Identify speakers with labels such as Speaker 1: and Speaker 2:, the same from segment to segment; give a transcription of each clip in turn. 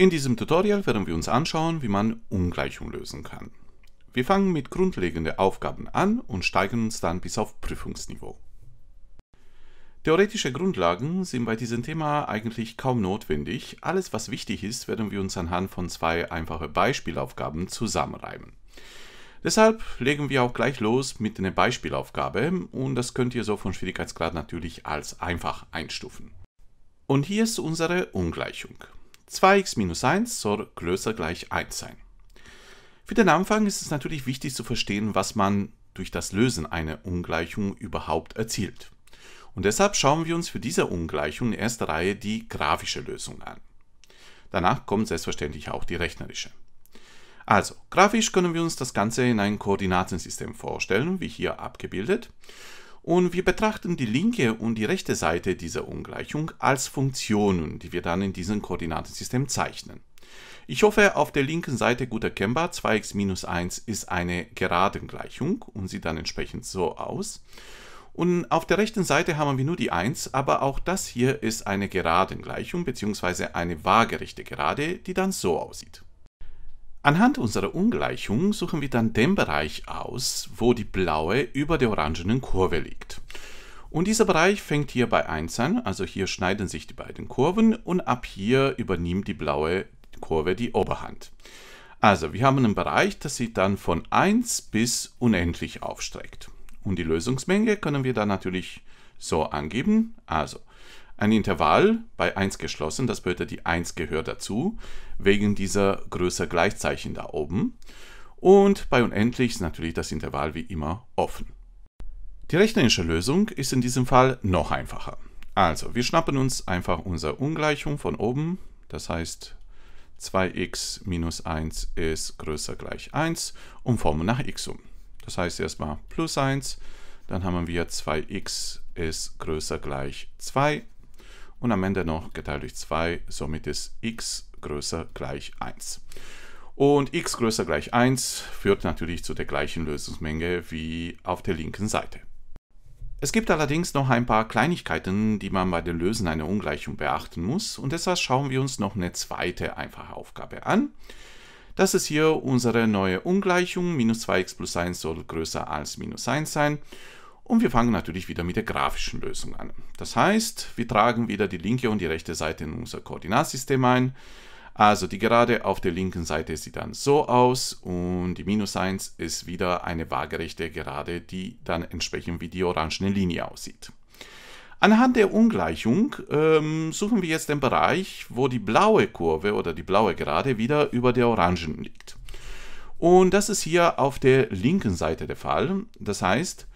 Speaker 1: In diesem Tutorial werden wir uns anschauen, wie man Ungleichung lösen kann. Wir fangen mit grundlegenden Aufgaben an und steigen uns dann bis auf Prüfungsniveau. Theoretische Grundlagen sind bei diesem Thema eigentlich kaum notwendig. Alles, was wichtig ist, werden wir uns anhand von zwei einfachen Beispielaufgaben zusammenreimen. Deshalb legen wir auch gleich los mit einer Beispielaufgabe und das könnt ihr so von Schwierigkeitsgrad natürlich als einfach einstufen. Und hier ist unsere Ungleichung. 2x 1 soll größer gleich 1 sein. Für den Anfang ist es natürlich wichtig zu verstehen, was man durch das Lösen einer Ungleichung überhaupt erzielt. Und deshalb schauen wir uns für diese Ungleichung in erster Reihe die grafische Lösung an. Danach kommt selbstverständlich auch die rechnerische. Also, grafisch können wir uns das Ganze in ein Koordinatensystem vorstellen, wie hier abgebildet. Und wir betrachten die linke und die rechte Seite dieser Ungleichung als Funktionen, die wir dann in diesem Koordinatensystem zeichnen. Ich hoffe, auf der linken Seite gut erkennbar, 2x 1 ist eine Geradengleichung und sieht dann entsprechend so aus. Und auf der rechten Seite haben wir nur die 1, aber auch das hier ist eine Geradengleichung bzw. eine waagerechte Gerade, die dann so aussieht. Anhand unserer Ungleichung suchen wir dann den Bereich aus, wo die blaue über der orangenen Kurve liegt. Und dieser Bereich fängt hier bei 1 an, also hier schneiden sich die beiden Kurven und ab hier übernimmt die blaue Kurve die Oberhand. Also wir haben einen Bereich, das sich dann von 1 bis unendlich aufstreckt. Und die Lösungsmenge können wir dann natürlich so angeben. Also ein Intervall bei 1 geschlossen, das bedeutet die 1 gehört dazu, wegen dieser Größe Gleichzeichen da oben. Und bei unendlich ist natürlich das Intervall wie immer offen. Die rechnerische Lösung ist in diesem Fall noch einfacher. Also, wir schnappen uns einfach unsere Ungleichung von oben, das heißt 2x minus 1 ist größer gleich 1 und formen nach x um. Das heißt erstmal plus 1, dann haben wir 2x ist größer gleich 2 und am Ende noch geteilt durch 2, somit ist x größer gleich 1. Und x größer gleich 1 führt natürlich zu der gleichen Lösungsmenge wie auf der linken Seite. Es gibt allerdings noch ein paar Kleinigkeiten, die man bei dem Lösen einer Ungleichung beachten muss und deshalb schauen wir uns noch eine zweite einfache Aufgabe an. Das ist hier unsere neue Ungleichung, minus 2x plus 1 soll größer als minus 1 sein und wir fangen natürlich wieder mit der grafischen Lösung an. Das heißt, wir tragen wieder die linke und die rechte Seite in unser Koordinatsystem ein. Also die Gerade auf der linken Seite sieht dann so aus und die Minus 1 ist wieder eine waagerechte Gerade, die dann entsprechend wie die orangene Linie aussieht. Anhand der Ungleichung ähm, suchen wir jetzt den Bereich, wo die blaue Kurve oder die blaue Gerade wieder über der orangen liegt. Und das ist hier auf der linken Seite der Fall. Das heißt,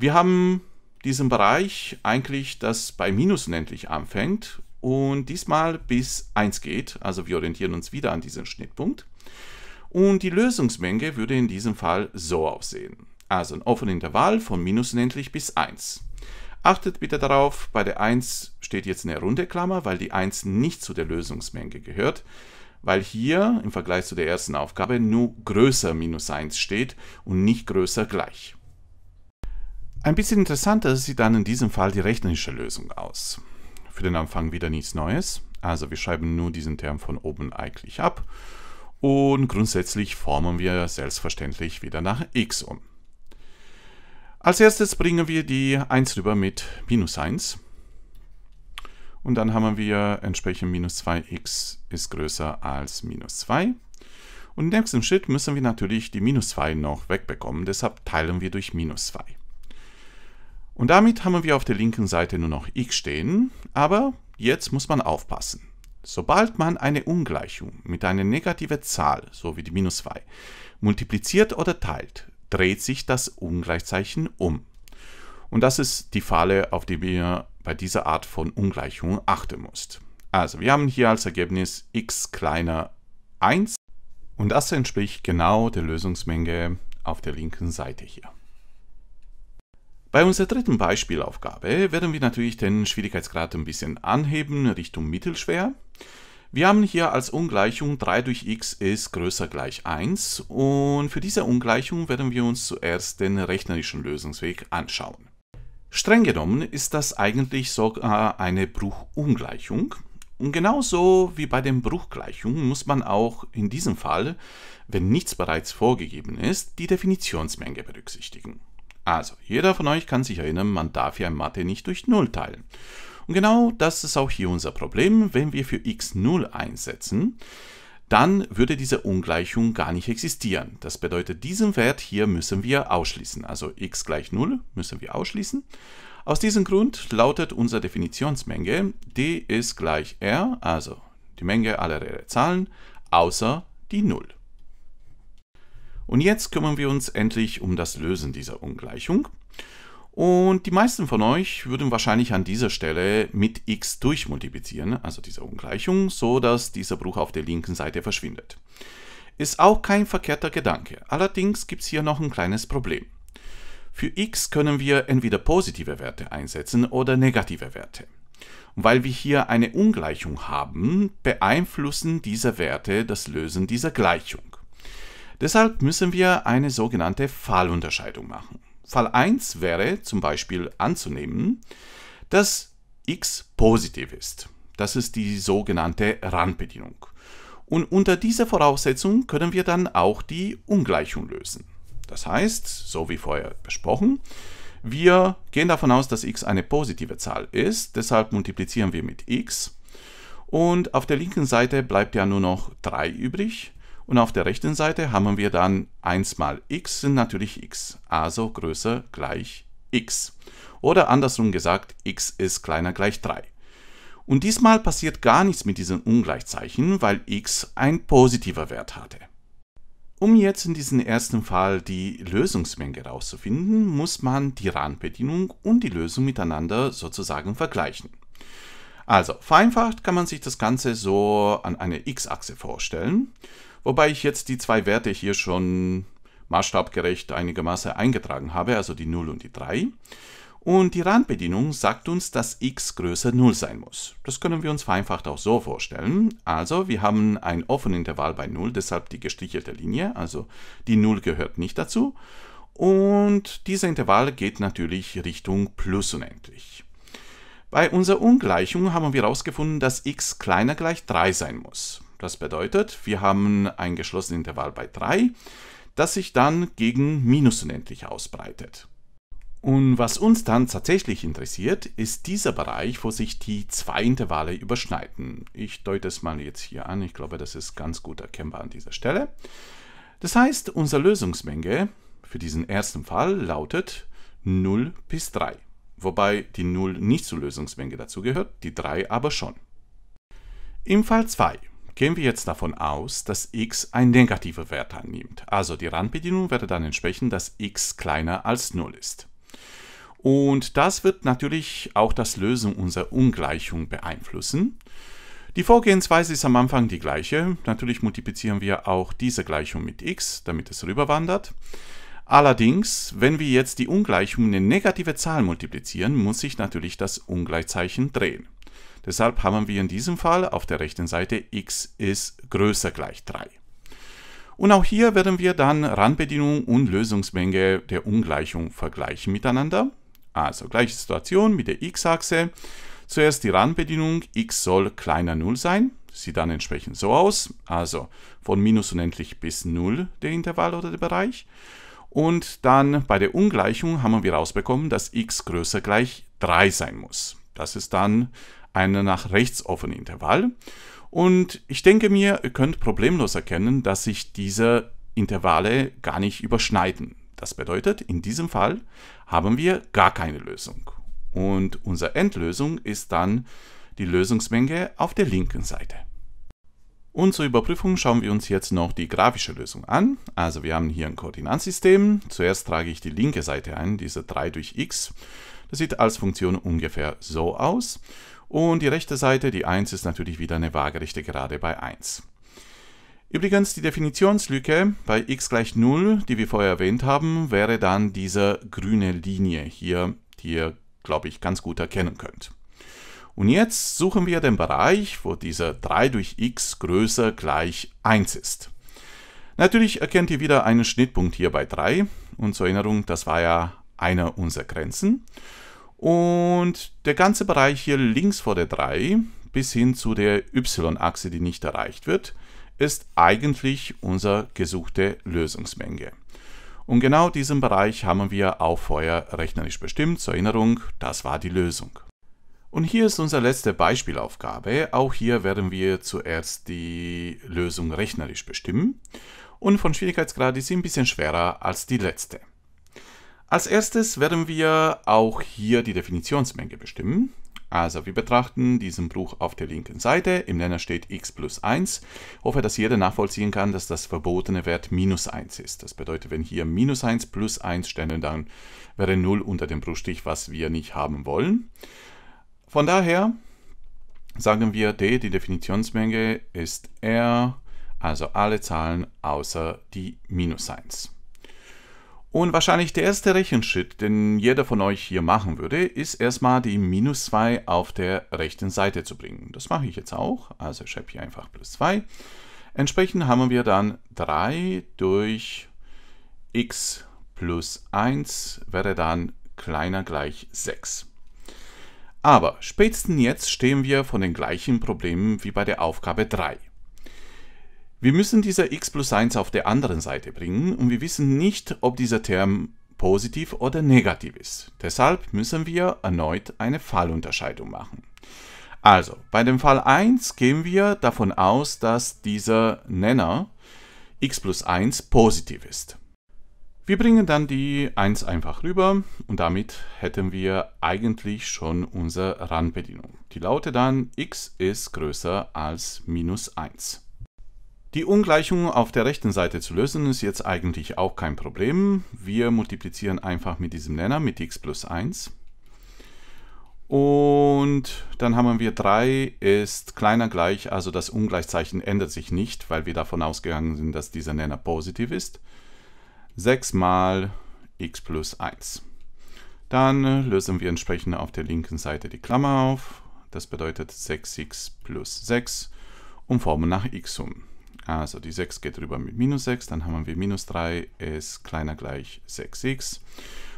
Speaker 1: wir haben diesen Bereich eigentlich, das bei minus unendlich anfängt und diesmal bis 1 geht, also wir orientieren uns wieder an diesen Schnittpunkt. Und die Lösungsmenge würde in diesem Fall so aussehen. Also ein offener Intervall von minus unendlich bis 1. Achtet bitte darauf, bei der 1 steht jetzt eine runde Klammer, weil die 1 nicht zu der Lösungsmenge gehört, weil hier im Vergleich zu der ersten Aufgabe nur größer minus 1 steht und nicht größer gleich. Ein bisschen interessanter sieht dann in diesem Fall die rechnerische Lösung aus. Für den Anfang wieder nichts Neues, also wir schreiben nur diesen Term von oben eigentlich ab und grundsätzlich formen wir selbstverständlich wieder nach x um. Als erstes bringen wir die 1 rüber mit minus 1 und dann haben wir entsprechend minus 2x ist größer als minus 2. Und im nächsten Schritt müssen wir natürlich die minus 2 noch wegbekommen, deshalb teilen wir durch minus 2. Und damit haben wir auf der linken Seite nur noch x stehen, aber jetzt muss man aufpassen. Sobald man eine Ungleichung mit einer negativen Zahl, so wie die minus 2, multipliziert oder teilt, dreht sich das Ungleichzeichen um. Und das ist die Falle, auf die wir bei dieser Art von Ungleichung achten musst. Also wir haben hier als Ergebnis x kleiner 1 und das entspricht genau der Lösungsmenge auf der linken Seite hier. Bei unserer dritten Beispielaufgabe werden wir natürlich den Schwierigkeitsgrad ein bisschen anheben Richtung mittelschwer. Wir haben hier als Ungleichung 3 durch x ist größer gleich 1 und für diese Ungleichung werden wir uns zuerst den rechnerischen Lösungsweg anschauen. Streng genommen ist das eigentlich sogar eine Bruchungleichung. Und genauso wie bei den Bruchgleichungen muss man auch in diesem Fall, wenn nichts bereits vorgegeben ist, die Definitionsmenge berücksichtigen. Also, jeder von euch kann sich erinnern, man darf ja in Mathe nicht durch 0 teilen. Und genau das ist auch hier unser Problem, wenn wir für x0 einsetzen, dann würde diese Ungleichung gar nicht existieren. Das bedeutet, diesen Wert hier müssen wir ausschließen. Also x gleich 0 müssen wir ausschließen. Aus diesem Grund lautet unsere Definitionsmenge d ist gleich r, also die Menge aller Zahlen, außer die 0. Und jetzt kümmern wir uns endlich um das Lösen dieser Ungleichung. Und die meisten von euch würden wahrscheinlich an dieser Stelle mit x durchmultiplizieren, also dieser Ungleichung, so dass dieser Bruch auf der linken Seite verschwindet. Ist auch kein verkehrter Gedanke. Allerdings gibt es hier noch ein kleines Problem. Für x können wir entweder positive Werte einsetzen oder negative Werte. weil wir hier eine Ungleichung haben, beeinflussen diese Werte das Lösen dieser Gleichung. Deshalb müssen wir eine sogenannte Fallunterscheidung machen. Fall 1 wäre zum Beispiel anzunehmen, dass x positiv ist. Das ist die sogenannte Randbedienung. Und unter dieser Voraussetzung können wir dann auch die Ungleichung lösen. Das heißt, so wie vorher besprochen, wir gehen davon aus, dass x eine positive Zahl ist, deshalb multiplizieren wir mit x. Und auf der linken Seite bleibt ja nur noch 3 übrig. Und auf der rechten Seite haben wir dann 1 mal x sind natürlich x, also größer gleich x. Oder andersrum gesagt, x ist kleiner gleich 3. Und diesmal passiert gar nichts mit diesem Ungleichzeichen, weil x ein positiver Wert hatte. Um jetzt in diesem ersten Fall die Lösungsmenge herauszufinden, muss man die Randbedienung und die Lösung miteinander sozusagen vergleichen. Also vereinfacht kann man sich das Ganze so an eine x-Achse vorstellen. Wobei ich jetzt die zwei Werte hier schon maßstabgerecht einigermaßen eingetragen habe, also die 0 und die 3. Und die Randbedienung sagt uns, dass x größer 0 sein muss. Das können wir uns vereinfacht auch so vorstellen. Also wir haben ein offenes Intervall bei 0, deshalb die gestrichelte Linie, also die 0 gehört nicht dazu. Und dieser Intervall geht natürlich Richtung plus unendlich. Bei unserer Ungleichung haben wir herausgefunden, dass x kleiner gleich 3 sein muss. Das bedeutet, wir haben ein geschlossenes Intervall bei 3, das sich dann gegen minus unendlich ausbreitet. Und was uns dann tatsächlich interessiert, ist dieser Bereich, wo sich die zwei Intervalle überschneiden. Ich deute es mal jetzt hier an, ich glaube, das ist ganz gut erkennbar an dieser Stelle. Das heißt, unsere Lösungsmenge für diesen ersten Fall lautet 0 bis 3, wobei die 0 nicht zur Lösungsmenge dazugehört, die 3 aber schon. Im Fall 2 Gehen wir jetzt davon aus, dass x einen negativen Wert annimmt. Also die Randbedienung wäre dann entsprechend, dass x kleiner als 0 ist. Und das wird natürlich auch das Lösen unserer Ungleichung beeinflussen. Die Vorgehensweise ist am Anfang die gleiche. Natürlich multiplizieren wir auch diese Gleichung mit x, damit es rüberwandert. Allerdings, wenn wir jetzt die Ungleichung in eine negative Zahl multiplizieren, muss sich natürlich das Ungleichzeichen drehen. Deshalb haben wir in diesem Fall auf der rechten Seite x ist größer gleich 3. Und auch hier werden wir dann Randbedienung und Lösungsmenge der Ungleichung vergleichen miteinander. Also gleiche Situation mit der x-Achse. Zuerst die Randbedienung, x soll kleiner 0 sein. Sieht dann entsprechend so aus. Also von minus unendlich bis 0 der Intervall oder der Bereich. Und dann bei der Ungleichung haben wir rausbekommen, dass x größer gleich 3 sein muss. Das ist dann eine nach rechts offenen Intervall. Und ich denke mir, ihr könnt problemlos erkennen, dass sich diese Intervalle gar nicht überschneiden. Das bedeutet, in diesem Fall haben wir gar keine Lösung. Und unsere Endlösung ist dann die Lösungsmenge auf der linken Seite. Und zur Überprüfung schauen wir uns jetzt noch die grafische Lösung an. Also wir haben hier ein Koordinatensystem. Zuerst trage ich die linke Seite ein, diese 3 durch x. Das sieht als Funktion ungefähr so aus und die rechte Seite, die 1 ist natürlich wieder eine waagerechte Gerade bei 1. Übrigens, die Definitionslücke bei x gleich 0, die wir vorher erwähnt haben, wäre dann diese grüne Linie hier, die ihr, glaube ich, ganz gut erkennen könnt. Und jetzt suchen wir den Bereich, wo dieser 3 durch x größer gleich 1 ist. Natürlich erkennt ihr wieder einen Schnittpunkt hier bei 3. Und zur Erinnerung, das war ja einer unserer Grenzen. Und der ganze Bereich hier links vor der 3 bis hin zu der y-Achse, die nicht erreicht wird, ist eigentlich unser gesuchte Lösungsmenge. Und genau diesen Bereich haben wir auch vorher rechnerisch bestimmt. Zur Erinnerung, das war die Lösung. Und hier ist unsere letzte Beispielaufgabe. Auch hier werden wir zuerst die Lösung rechnerisch bestimmen. Und von Schwierigkeitsgrad ist sie ein bisschen schwerer als die letzte. Als erstes werden wir auch hier die Definitionsmenge bestimmen. Also wir betrachten diesen Bruch auf der linken Seite, im Nenner steht x plus 1. Ich hoffe, dass jeder nachvollziehen kann, dass das verbotene Wert minus 1 ist. Das bedeutet, wenn hier minus 1 plus 1 stände, dann wäre 0 unter dem Bruchstich, was wir nicht haben wollen. Von daher sagen wir d, die Definitionsmenge ist r, also alle Zahlen außer die minus 1. Und wahrscheinlich der erste Rechenschritt, den jeder von euch hier machen würde, ist erstmal die minus 2 auf der rechten Seite zu bringen. Das mache ich jetzt auch, also ich schreibe hier einfach plus 2. Entsprechend haben wir dann 3 durch x plus 1 wäre dann kleiner gleich 6. Aber spätestens jetzt stehen wir vor den gleichen Problemen wie bei der Aufgabe 3. Wir müssen dieser x plus 1 auf der anderen Seite bringen und wir wissen nicht, ob dieser Term positiv oder negativ ist. Deshalb müssen wir erneut eine Fallunterscheidung machen. Also, bei dem Fall 1 gehen wir davon aus, dass dieser Nenner x plus 1 positiv ist. Wir bringen dann die 1 einfach rüber und damit hätten wir eigentlich schon unsere Randbedienung. Die lautet dann x ist größer als minus 1. Die Ungleichung auf der rechten Seite zu lösen ist jetzt eigentlich auch kein Problem. Wir multiplizieren einfach mit diesem Nenner, mit x plus 1. Und dann haben wir 3 ist kleiner gleich, also das Ungleichzeichen ändert sich nicht, weil wir davon ausgegangen sind, dass dieser Nenner positiv ist. 6 mal x plus 1. Dann lösen wir entsprechend auf der linken Seite die Klammer auf. Das bedeutet 6x plus 6 und formen nach x um. Also die 6 geht rüber mit minus 6, dann haben wir minus 3 ist kleiner gleich 6x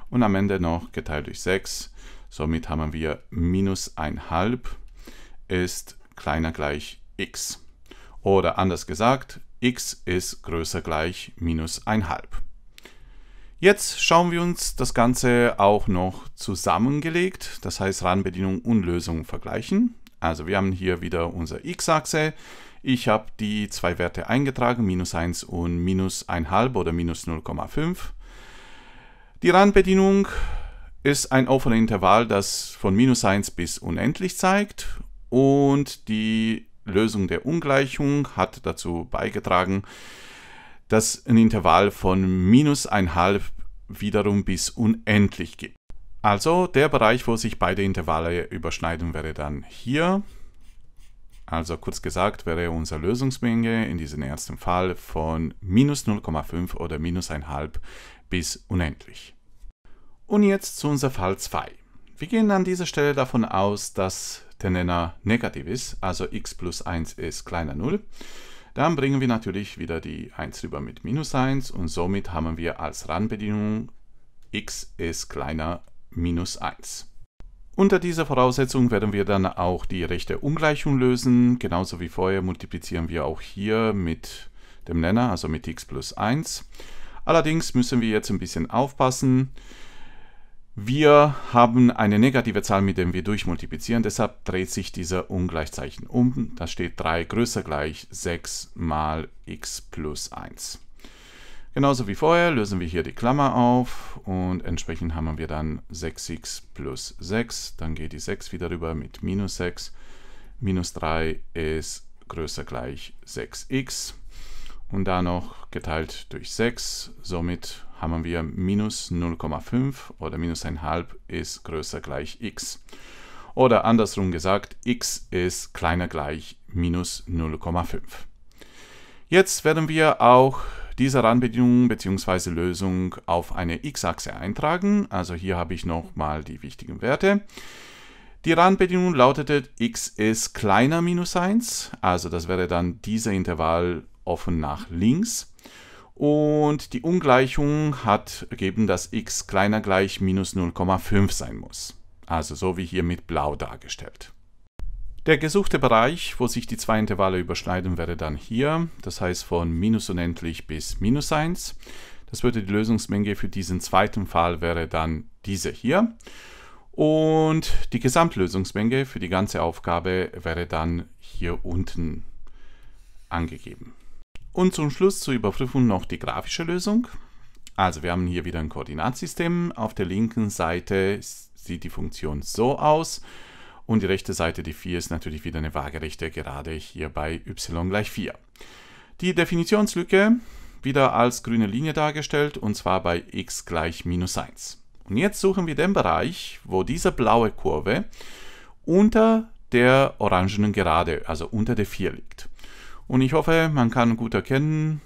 Speaker 1: und am Ende noch geteilt durch 6. Somit haben wir minus 1,5 ist kleiner gleich x. Oder anders gesagt, x ist größer gleich minus 1,5. Jetzt schauen wir uns das Ganze auch noch zusammengelegt, das heißt Rahmenbedingungen und Lösung vergleichen. Also wir haben hier wieder unsere x-Achse. Ich habe die zwei Werte eingetragen, minus 1 und minus 1,5 oder minus 0,5. Die Randbedienung ist ein offener Intervall, das von minus 1 bis unendlich zeigt und die Lösung der Ungleichung hat dazu beigetragen, dass ein Intervall von minus 1,5 wiederum bis unendlich gibt. Also der Bereich, wo sich beide Intervalle überschneiden, wäre dann hier. Also kurz gesagt wäre unsere Lösungsmenge in diesem ersten Fall von minus 0,5 oder minus 1,5 bis unendlich. Und jetzt zu unserem Fall 2. Wir gehen an dieser Stelle davon aus, dass der Nenner negativ ist, also x plus 1 ist kleiner 0. Dann bringen wir natürlich wieder die 1 rüber mit minus 1 und somit haben wir als Randbedingung x ist kleiner minus 1. Unter dieser Voraussetzung werden wir dann auch die rechte Ungleichung lösen. Genauso wie vorher multiplizieren wir auch hier mit dem Nenner, also mit x plus 1. Allerdings müssen wir jetzt ein bisschen aufpassen. Wir haben eine negative Zahl, mit der wir durchmultiplizieren, deshalb dreht sich dieser Ungleichzeichen um. Da steht 3 größer gleich 6 mal x plus 1. Genauso wie vorher lösen wir hier die Klammer auf und entsprechend haben wir dann 6x plus 6. Dann geht die 6 wieder rüber mit minus 6. Minus 3 ist größer gleich 6x. Und da noch geteilt durch 6. Somit haben wir minus 0,5 oder minus 1,5 ist größer gleich x. Oder andersrum gesagt, x ist kleiner gleich minus 0,5. Jetzt werden wir auch diese Randbedingungen bzw. Lösung auf eine x-Achse eintragen. Also hier habe ich nochmal die wichtigen Werte. Die Randbedingung lautete x ist kleiner minus 1, also das wäre dann dieser Intervall offen nach links. Und die Ungleichung hat ergeben, dass x kleiner gleich minus 0,5 sein muss. Also so wie hier mit blau dargestellt. Der gesuchte Bereich, wo sich die zwei Intervalle überschneiden, wäre dann hier, das heißt von minus unendlich bis minus 1. Das würde die Lösungsmenge für diesen zweiten Fall wäre dann diese hier. Und die Gesamtlösungsmenge für die ganze Aufgabe wäre dann hier unten angegeben. Und zum Schluss zur Überprüfung noch die grafische Lösung. Also wir haben hier wieder ein Koordinatsystem. Auf der linken Seite sieht die Funktion so aus. Und die rechte Seite, die 4, ist natürlich wieder eine waagerechte Gerade hier bei y gleich 4. Die Definitionslücke wieder als grüne Linie dargestellt und zwar bei x gleich minus 1. Und jetzt suchen wir den Bereich, wo diese blaue Kurve unter der orangenen Gerade, also unter der 4 liegt. Und ich hoffe, man kann gut erkennen,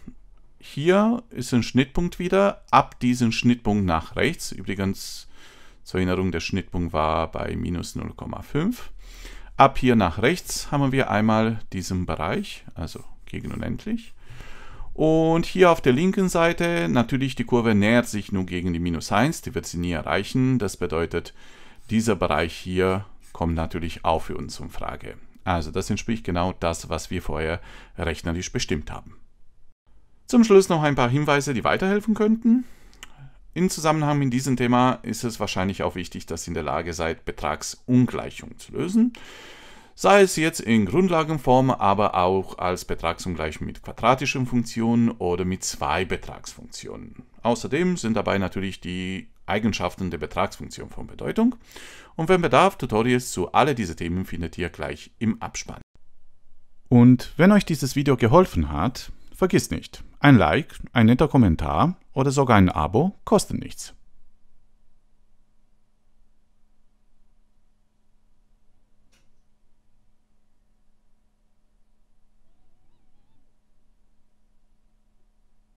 Speaker 1: hier ist ein Schnittpunkt wieder, ab diesem Schnittpunkt nach rechts. Übrigens zur Erinnerung, der Schnittpunkt war bei minus 0,5. Ab hier nach rechts haben wir einmal diesen Bereich, also gegen unendlich. Und hier auf der linken Seite, natürlich die Kurve nähert sich nur gegen die minus 1, die wird sie nie erreichen. Das bedeutet, dieser Bereich hier kommt natürlich auch für uns in Frage. Also das entspricht genau das, was wir vorher rechnerisch bestimmt haben. Zum Schluss noch ein paar Hinweise, die weiterhelfen könnten. In Zusammenhang mit diesem Thema ist es wahrscheinlich auch wichtig, dass ihr in der Lage seid, Betragsungleichungen zu lösen. Sei es jetzt in Grundlagenform, aber auch als Betragsungleichung mit quadratischen Funktionen oder mit zwei Betragsfunktionen. Außerdem sind dabei natürlich die Eigenschaften der Betragsfunktion von Bedeutung. Und wenn Bedarf, Tutorials zu alle diese Themen findet ihr gleich im Abspann. Und wenn euch dieses Video geholfen hat, vergiss nicht, ein Like, ein netter Kommentar oder sogar ein Abo kosten nichts.